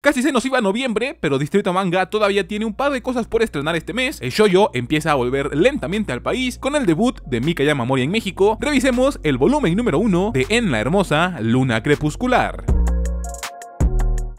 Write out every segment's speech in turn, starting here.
Casi se nos iba a noviembre, pero Distrito Manga todavía tiene un par de cosas por estrenar este mes. El shoyo empieza a volver lentamente al país con el debut de Mikayama Mori en México. Revisemos el volumen número 1 de En la hermosa luna crepuscular.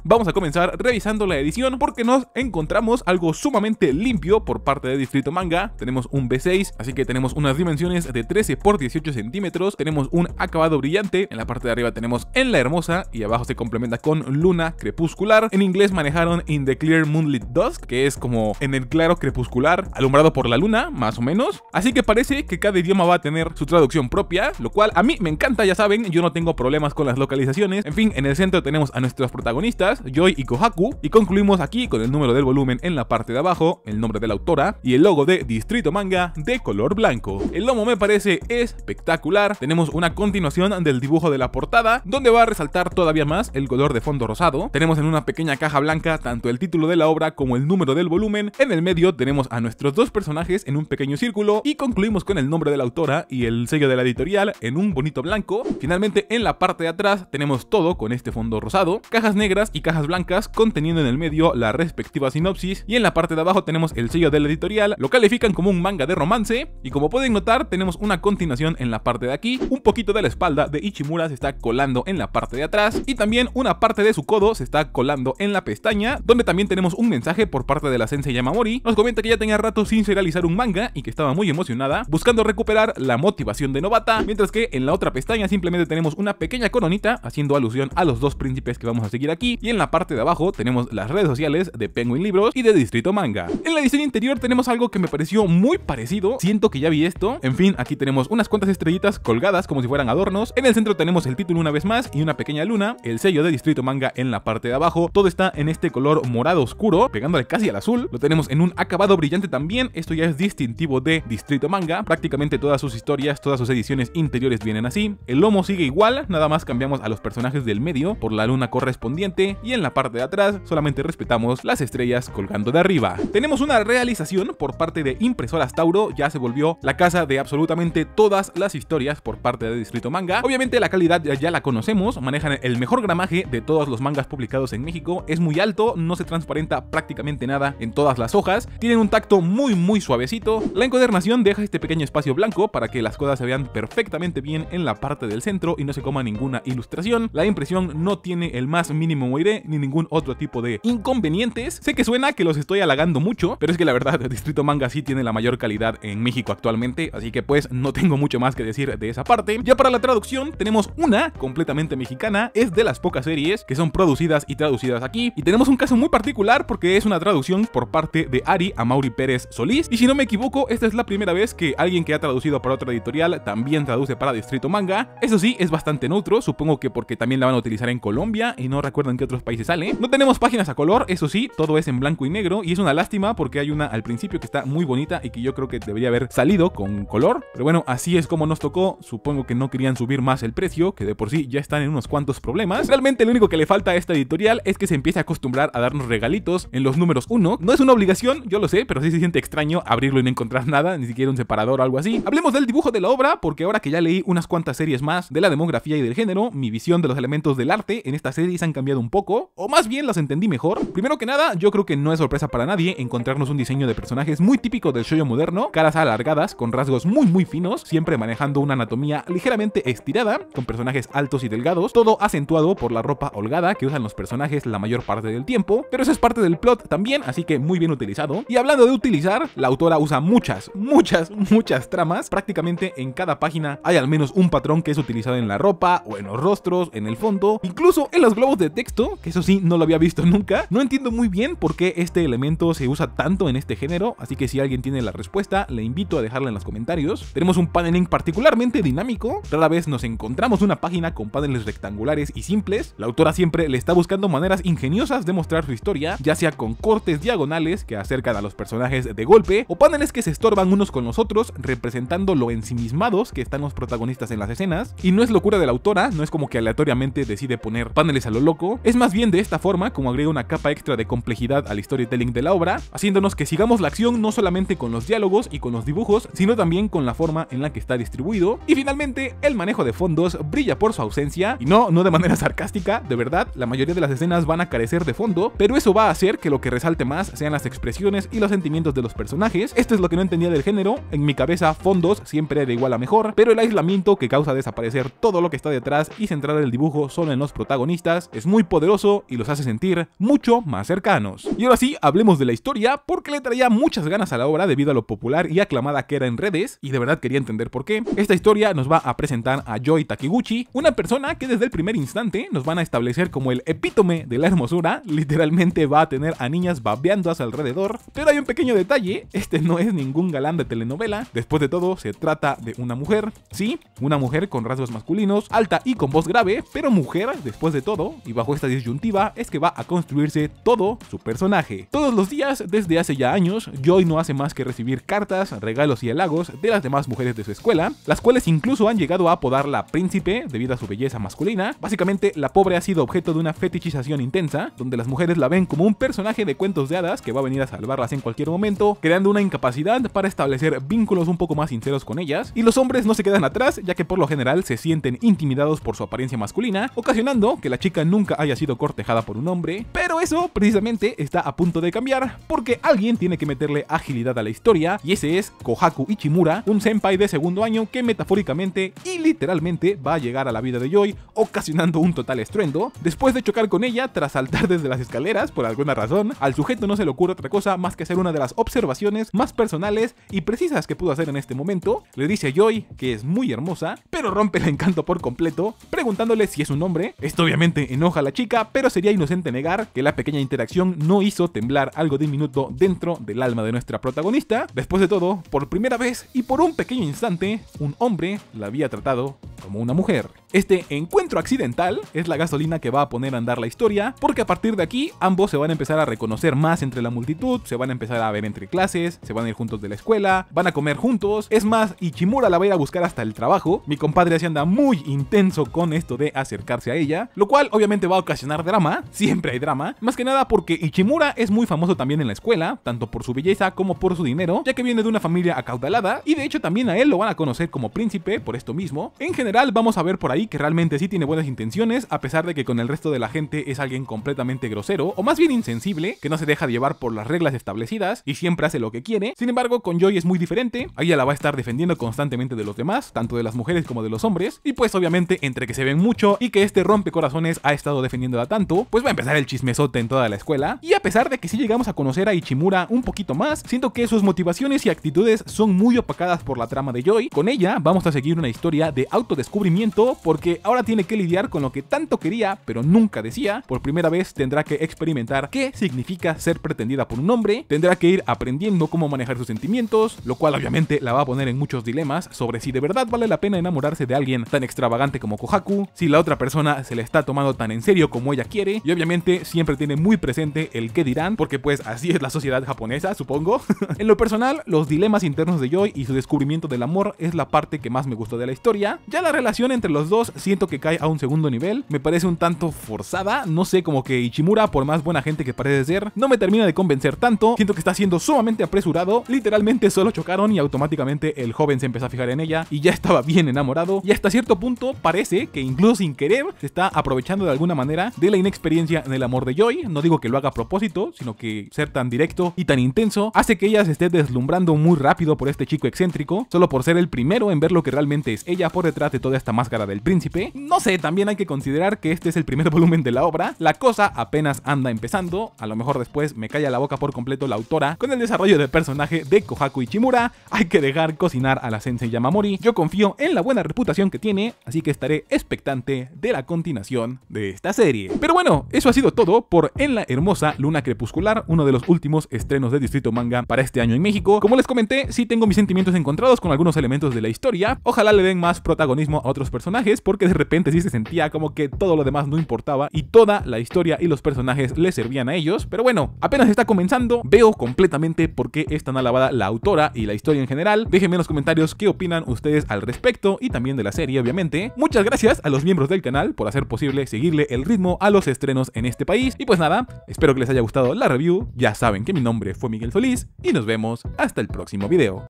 Vamos a comenzar revisando la edición porque nos encontramos algo sumamente limpio por parte de Distrito Manga. Tenemos un B6, así que tenemos unas dimensiones de 13 por 18 centímetros. Tenemos un acabado brillante. En la parte de arriba tenemos En la Hermosa y abajo se complementa con Luna Crepuscular. En inglés manejaron In the Clear Moonlit Dusk, que es como en el claro crepuscular, alumbrado por la luna, más o menos. Así que parece que cada idioma va a tener su traducción propia, lo cual a mí me encanta, ya saben, yo no tengo problemas con las localizaciones. En fin, en el centro tenemos a nuestros protagonistas Joy y Kohaku, y concluimos aquí con el número del volumen en la parte de abajo, el nombre de la autora y el logo de Distrito Manga de color blanco. El lomo me parece espectacular, tenemos una continuación del dibujo de la portada, donde va a resaltar todavía más el color de fondo rosado, tenemos en una pequeña caja blanca tanto el título de la obra como el número del volumen, en el medio tenemos a nuestros dos personajes en un pequeño círculo y concluimos con el nombre de la autora y el sello de la editorial en un bonito blanco, finalmente en la parte de atrás tenemos todo con este fondo rosado, cajas negras y cajas blancas conteniendo en el medio la respectiva sinopsis y en la parte de abajo tenemos el sello del editorial, lo califican como un manga de romance y como pueden notar tenemos una continuación en la parte de aquí, un poquito de la espalda de Ichimura se está colando en la parte de atrás y también una parte de su codo se está colando en la pestaña, donde también tenemos un mensaje por parte de la sensei Yamamori, nos comenta que ya tenía rato sin serializar un manga y que estaba muy emocionada, buscando recuperar la motivación de Novata, mientras que en la otra pestaña simplemente tenemos una pequeña coronita haciendo alusión a los dos príncipes que vamos a seguir aquí en la parte de abajo tenemos las redes sociales de Penguin Libros y de Distrito Manga. En la edición interior tenemos algo que me pareció muy parecido. Siento que ya vi esto. En fin, aquí tenemos unas cuantas estrellitas colgadas como si fueran adornos. En el centro tenemos el título una vez más y una pequeña luna. El sello de Distrito Manga en la parte de abajo. Todo está en este color morado oscuro, pegándole casi al azul. Lo tenemos en un acabado brillante también. Esto ya es distintivo de Distrito Manga. Prácticamente todas sus historias, todas sus ediciones interiores vienen así. El lomo sigue igual, nada más cambiamos a los personajes del medio por la luna correspondiente y en la parte de atrás solamente respetamos las estrellas colgando de arriba. Tenemos una realización por parte de Impresoras Tauro, ya se volvió la casa de absolutamente todas las historias por parte de Distrito Manga. Obviamente la calidad ya la conocemos, manejan el mejor gramaje de todos los mangas publicados en México, es muy alto, no se transparenta prácticamente nada en todas las hojas, tienen un tacto muy muy suavecito, la encodernación deja este pequeño espacio blanco para que las cosas se vean perfectamente bien en la parte del centro y no se coma ninguna ilustración, la impresión no tiene el más mínimo aire ni ningún otro tipo de inconvenientes. Sé que suena que los estoy halagando mucho, pero es que la verdad, Distrito Manga sí tiene la mayor calidad en México actualmente, así que pues no tengo mucho más que decir de esa parte. Ya para la traducción tenemos una completamente mexicana, es de las pocas series que son producidas y traducidas aquí, y tenemos un caso muy particular porque es una traducción por parte de Ari a Mauri Pérez Solís, y si no me equivoco, esta es la primera vez que alguien que ha traducido para otra editorial también traduce para Distrito Manga. Eso sí, es bastante neutro, supongo que porque también la van a utilizar en Colombia y no recuerdan qué otros países sale. No tenemos páginas a color, eso sí, todo es en blanco y negro y es una lástima porque hay una al principio que está muy bonita y que yo creo que debería haber salido con color. Pero bueno, así es como nos tocó. Supongo que no querían subir más el precio, que de por sí ya están en unos cuantos problemas. Realmente lo único que le falta a esta editorial es que se empiece a acostumbrar a darnos regalitos en los números 1. No es una obligación, yo lo sé, pero sí se siente extraño abrirlo y no encontrar nada, ni siquiera un separador o algo así. Hablemos del dibujo de la obra, porque ahora que ya leí unas cuantas series más de la demografía y del género, mi visión de los elementos del arte en esta serie se han cambiado un poco o más bien las entendí mejor. Primero que nada, yo creo que no es sorpresa para nadie encontrarnos un diseño de personajes muy típico del showyo moderno, caras alargadas, con rasgos muy muy finos, siempre manejando una anatomía ligeramente estirada, con personajes altos y delgados, todo acentuado por la ropa holgada que usan los personajes la mayor parte del tiempo, pero eso es parte del plot también, así que muy bien utilizado. Y hablando de utilizar, la autora usa muchas, muchas, muchas tramas, prácticamente en cada página hay al menos un patrón que es utilizado en la ropa, o en los rostros, en el fondo, incluso en los globos de texto, que eso sí no lo había visto nunca. No entiendo muy bien por qué este elemento se usa tanto en este género, así que si alguien tiene la respuesta, le invito a dejarla en los comentarios. Tenemos un paneling particularmente dinámico, rara vez nos encontramos una página con paneles rectangulares y simples, la autora siempre le está buscando maneras ingeniosas de mostrar su historia, ya sea con cortes diagonales que acercan a los personajes de golpe, o paneles que se estorban unos con los otros, representando lo ensimismados que están los protagonistas en las escenas, y no es locura de la autora, no es como que aleatoriamente decide poner paneles a lo loco, es más bien de esta forma, como agrega una capa extra de complejidad al storytelling de la obra, haciéndonos que sigamos la acción no solamente con los diálogos y con los dibujos, sino también con la forma en la que está distribuido. Y finalmente, el manejo de fondos brilla por su ausencia, y no, no de manera sarcástica, de verdad, la mayoría de las escenas van a carecer de fondo, pero eso va a hacer que lo que resalte más sean las expresiones y los sentimientos de los personajes. Esto es lo que no entendía del género, en mi cabeza fondos siempre era igual a mejor, pero el aislamiento que causa desaparecer todo lo que está detrás y centrar el dibujo solo en los protagonistas es muy poderoso y los hace sentir mucho más cercanos. Y ahora sí, hablemos de la historia porque le traía muchas ganas a la obra debido a lo popular y aclamada que era en redes y de verdad quería entender por qué. Esta historia nos va a presentar a Joy Takiguchi, una persona que desde el primer instante nos van a establecer como el epítome de la hermosura, literalmente va a tener a niñas babeando a su alrededor, pero hay un pequeño detalle, este no es ningún galán de telenovela, después de todo se trata de una mujer, sí, una mujer con rasgos masculinos, alta y con voz grave, pero mujer después de todo y bajo esta Yuntiva es que va a construirse todo su personaje. Todos los días, desde hace ya años, Joy no hace más que recibir cartas, regalos y halagos de las demás mujeres de su escuela, las cuales incluso han llegado a apodarla príncipe debido a su belleza masculina. Básicamente, la pobre ha sido objeto de una fetichización intensa, donde las mujeres la ven como un personaje de cuentos de hadas que va a venir a salvarlas en cualquier momento, creando una incapacidad para establecer vínculos un poco más sinceros con ellas, y los hombres no se quedan atrás, ya que por lo general se sienten intimidados por su apariencia masculina, ocasionando que la chica nunca haya sido cortejada por un hombre, pero eso precisamente está a punto de cambiar, porque alguien tiene que meterle agilidad a la historia, y ese es Kohaku Ichimura, un senpai de segundo año que metafóricamente y literalmente va a llegar a la vida de Joy, ocasionando un total estruendo, después de chocar con ella tras saltar desde las escaleras por alguna razón, al sujeto no se le ocurre otra cosa más que hacer una de las observaciones más personales y precisas que pudo hacer en este momento, le dice a Joy que es muy hermosa, pero rompe el encanto por completo, preguntándole si es un hombre, esto obviamente enoja a la chica, pero sería inocente negar que la pequeña interacción no hizo temblar algo diminuto dentro del alma de nuestra protagonista. Después de todo, por primera vez y por un pequeño instante, un hombre la había tratado como una mujer. Este encuentro accidental es la gasolina que va a poner a andar la historia, porque a partir de aquí ambos se van a empezar a reconocer más entre la multitud, se van a empezar a ver entre clases, se van a ir juntos de la escuela, van a comer juntos, es más, Ichimura la va a ir a buscar hasta el trabajo, mi compadre se anda muy intenso con esto de acercarse a ella, lo cual obviamente va a ocasionar drama, siempre hay drama, más que nada porque Ichimura es muy famoso también en la escuela, tanto por su belleza como por su dinero, ya que viene de una familia acaudalada y de hecho también a él lo van a conocer como príncipe por esto mismo. En general vamos a ver por ahí que realmente sí tiene buenas intenciones, a pesar de que con el resto de la gente es alguien completamente grosero, o más bien insensible, que no se deja llevar por las reglas establecidas y siempre hace lo que quiere. Sin embargo, con Joy es muy diferente, ella la va a estar defendiendo constantemente de los demás, tanto de las mujeres como de los hombres, y pues obviamente entre que se ven mucho y que este rompe corazones ha estado defendiendo tanto, pues va a empezar el chismesote en toda la escuela. Y a pesar de que si llegamos a conocer a Ichimura un poquito más, siento que sus motivaciones y actitudes son muy opacadas por la trama de Joy. Con ella vamos a seguir una historia de autodescubrimiento porque ahora tiene que lidiar con lo que tanto quería pero nunca decía. Por primera vez tendrá que experimentar qué significa ser pretendida por un hombre, tendrá que ir aprendiendo cómo manejar sus sentimientos, lo cual obviamente la va a poner en muchos dilemas sobre si de verdad vale la pena enamorarse de alguien tan extravagante como Kohaku, si la otra persona se le está tomando tan en serio como ya ella quiere y obviamente siempre tiene muy presente el que dirán, porque pues así es la sociedad japonesa, supongo. en lo personal, los dilemas internos de Joy y su descubrimiento del amor es la parte que más me gustó de la historia. Ya la relación entre los dos siento que cae a un segundo nivel, me parece un tanto forzada, no sé, como que Ichimura, por más buena gente que parece ser, no me termina de convencer tanto, siento que está siendo sumamente apresurado, literalmente solo chocaron y automáticamente el joven se empezó a fijar en ella y ya estaba bien enamorado y hasta cierto punto parece que incluso sin querer se está aprovechando de alguna manera de la inexperiencia en el amor de Joy. No digo que lo haga a propósito, sino que ser tan directo y tan intenso hace que ella se esté deslumbrando muy rápido por este chico excéntrico, solo por ser el primero en ver lo que realmente es ella por detrás de toda esta máscara del príncipe. No sé, también hay que considerar que este es el primer volumen de la obra, la cosa apenas anda empezando, a lo mejor después me calla la boca por completo la autora con el desarrollo del personaje de Kohaku Ichimura, hay que dejar cocinar a la sensei Yamamori, yo confío en la buena reputación que tiene, así que estaré expectante de la continuación de esta serie. Pero bueno, eso ha sido todo por En la hermosa luna crepuscular, uno de los últimos estrenos de Distrito Manga para este año en México. Como les comenté, sí tengo mis sentimientos encontrados con algunos elementos de la historia. Ojalá le den más protagonismo a otros personajes porque de repente sí se sentía como que todo lo demás no importaba y toda la historia y los personajes le servían a ellos. Pero bueno, apenas está comenzando, veo completamente por qué es tan alabada la autora y la historia en general. Déjenme en los comentarios qué opinan ustedes al respecto y también de la serie, obviamente. Muchas gracias a los miembros del canal por hacer posible seguirle el ritmo a los estrenos en este país. Y pues nada, espero que les haya gustado la review, ya saben que mi nombre fue Miguel Solís y nos vemos hasta el próximo video.